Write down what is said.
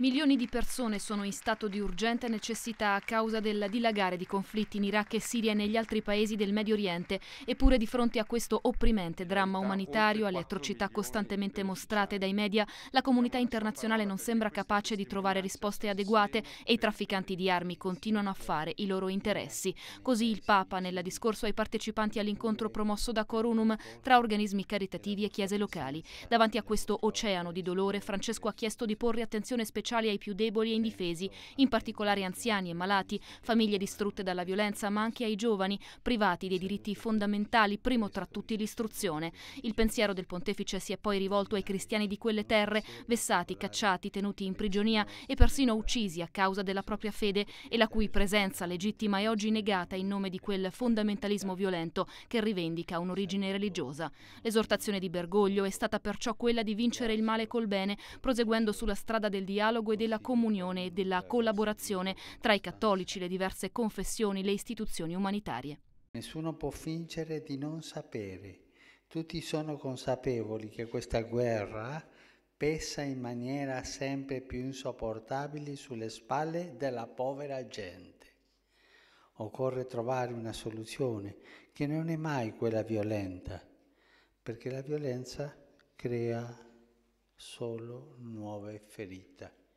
Milioni di persone sono in stato di urgente necessità a causa del dilagare di conflitti in Iraq e Siria e negli altri paesi del Medio Oriente, eppure di fronte a questo opprimente dramma umanitario, alle atrocità costantemente mostrate dai media, la comunità internazionale non sembra capace di trovare risposte adeguate e i trafficanti di armi continuano a fare i loro interessi. Così il Papa, nel discorso ai partecipanti all'incontro promosso da Corunum tra organismi caritativi e chiese locali. Davanti a questo oceano di dolore, Francesco ha chiesto di porre attenzione speciale sociali ai più deboli e indifesi, in particolare anziani e malati, famiglie distrutte dalla violenza, ma anche ai giovani, privati dei diritti fondamentali, primo tra tutti l'istruzione. Il pensiero del pontefice si è poi rivolto ai cristiani di quelle terre, vessati, cacciati, tenuti in prigionia e persino uccisi a causa della propria fede e la cui presenza legittima è oggi negata in nome di quel fondamentalismo violento che rivendica un'origine religiosa. L'esortazione di Bergoglio è stata perciò quella di vincere il male col bene, proseguendo sulla strada del dialogo dialogo e della comunione e della collaborazione tra i cattolici, le diverse confessioni, le istituzioni umanitarie. Nessuno può fingere di non sapere. Tutti sono consapevoli che questa guerra pesa in maniera sempre più insopportabile sulle spalle della povera gente. Occorre trovare una soluzione che non è mai quella violenta, perché la violenza crea solo nuove ferite.